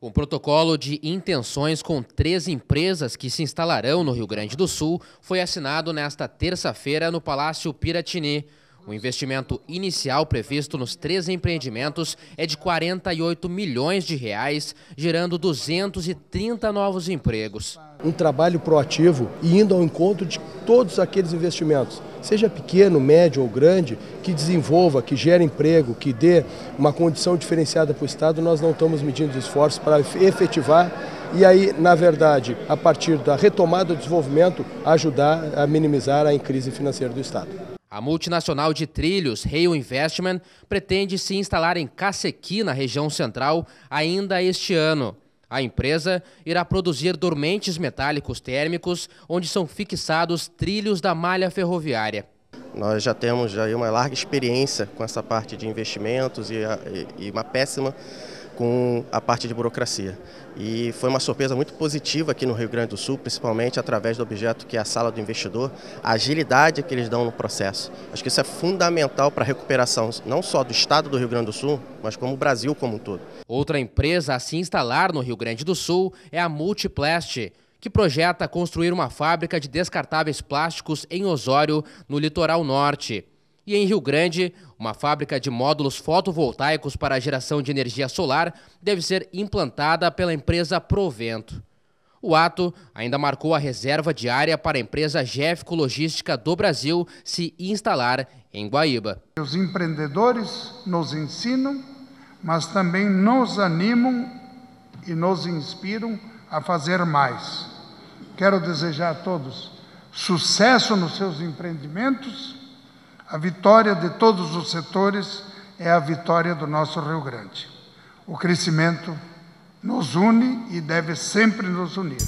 Um protocolo de intenções com três empresas que se instalarão no Rio Grande do Sul foi assinado nesta terça-feira no Palácio Piratini. O investimento inicial previsto nos três empreendimentos é de 48 milhões de reais, gerando 230 novos empregos. Um trabalho proativo e indo ao encontro de todos aqueles investimentos seja pequeno, médio ou grande, que desenvolva, que gere emprego, que dê uma condição diferenciada para o Estado, nós não estamos medindo esforços para efetivar e aí, na verdade, a partir da retomada do desenvolvimento, ajudar a minimizar a crise financeira do Estado. A multinacional de trilhos Rail Investment pretende se instalar em Cacequi, na região central, ainda este ano. A empresa irá produzir dormentes metálicos térmicos, onde são fixados trilhos da malha ferroviária. Nós já temos já uma larga experiência com essa parte de investimentos e, e uma péssima com a parte de burocracia. E foi uma surpresa muito positiva aqui no Rio Grande do Sul, principalmente através do objeto que é a sala do investidor, a agilidade que eles dão no processo. Acho que isso é fundamental para a recuperação não só do estado do Rio Grande do Sul, mas como o Brasil como um todo. Outra empresa a se instalar no Rio Grande do Sul é a Multiplast, que projeta construir uma fábrica de descartáveis plásticos em Osório, no litoral norte. E em Rio Grande, uma fábrica de módulos fotovoltaicos para a geração de energia solar deve ser implantada pela empresa Provento. O ato ainda marcou a reserva de área para a empresa Géfico Logística do Brasil se instalar em Guaíba. Os empreendedores nos ensinam, mas também nos animam e nos inspiram a fazer mais. Quero desejar a todos sucesso nos seus empreendimentos a vitória de todos os setores é a vitória do nosso Rio Grande. O crescimento nos une e deve sempre nos unir.